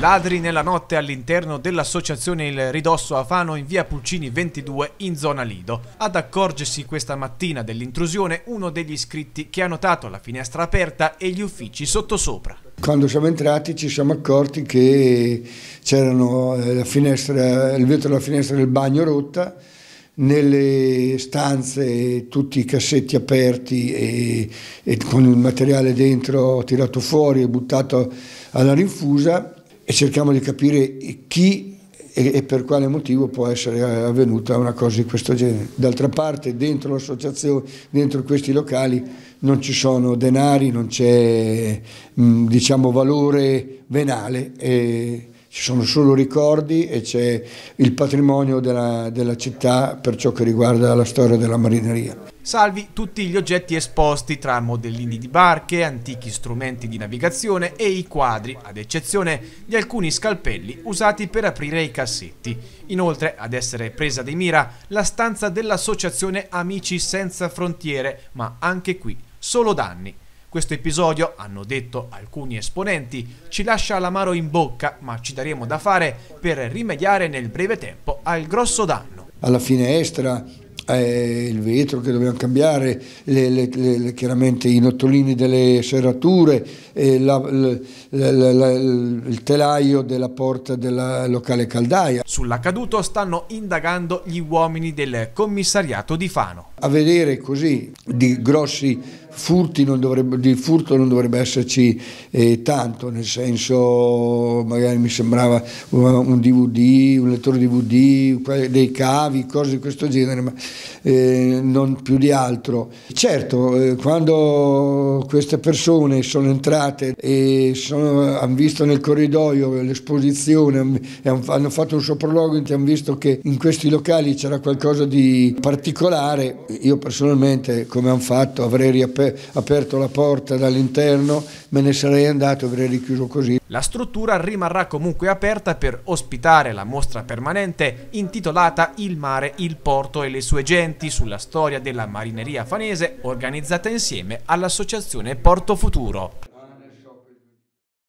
Ladri nella notte all'interno dell'associazione Il Ridosso Afano in via Pulcini 22 in zona Lido. Ad accorgersi questa mattina dell'intrusione uno degli iscritti che ha notato la finestra aperta e gli uffici sottosopra. Quando siamo entrati ci siamo accorti che c'erano eh, il vetro della finestra del bagno rotta, nelle stanze tutti i cassetti aperti e, e con il materiale dentro tirato fuori e buttato alla rinfusa e cerchiamo di capire chi e, per quale motivo può essere eh, avvenuta una cosa di questo genere. D'altra parte dentro l'associazione, dentro questi locali non ci sono denari, non c'è mm, diciamo, valore venale. E ci sono solo ricordi e c'è il patrimonio della, della, città per ciò che riguarda la storia della marineria. Salvi tutti gli oggetti esposti tra modellini di barche, antichi strumenti di navigazione e i quadri, ad eccezione di alcuni scalpelli usati per aprire i cassetti. Inoltre, ad essere presa di mira, la stanza dell'associazione Amici Senza Frontiere, ma anche qui solo danni. Questo episodio, hanno detto alcuni esponenti, ci lascia l'amaro in bocca, ma ci daremo da fare per rimediare nel breve tempo al grosso danno. Alla finestra il vetro che dovevano cambiare, le, le, le, chiaramente i nottolini delle serrature, eh, la, la, la, il telaio della porta della locale caldaia. Sull'accaduto stanno indagando gli uomini del commissariato di Fano. A vedere così di grossi furti non dovrebbe, di furto non dovrebbe esserci eh, tanto, nel senso magari mi sembrava un DVD, un lettore DVD, dei cavi, cose di questo genere, ma eh, non più di altro. Certo, eh, quando queste persone sono entrate e sono, hanno visto nel corridoio l'esposizione, hanno fatto un sopralluogo e hanno visto che in questi locali c'era qualcosa di particolare, io personalmente come hanno fatto avrei aperto la porta dall'interno, me ne sarei andato e avrei richiuso così. La struttura rimarrà comunque aperta per ospitare la mostra permanente intitolata Il mare, il porto e le sue sue genti sulla storia della marineria fanese organizzata insieme all'associazione Porto Futuro.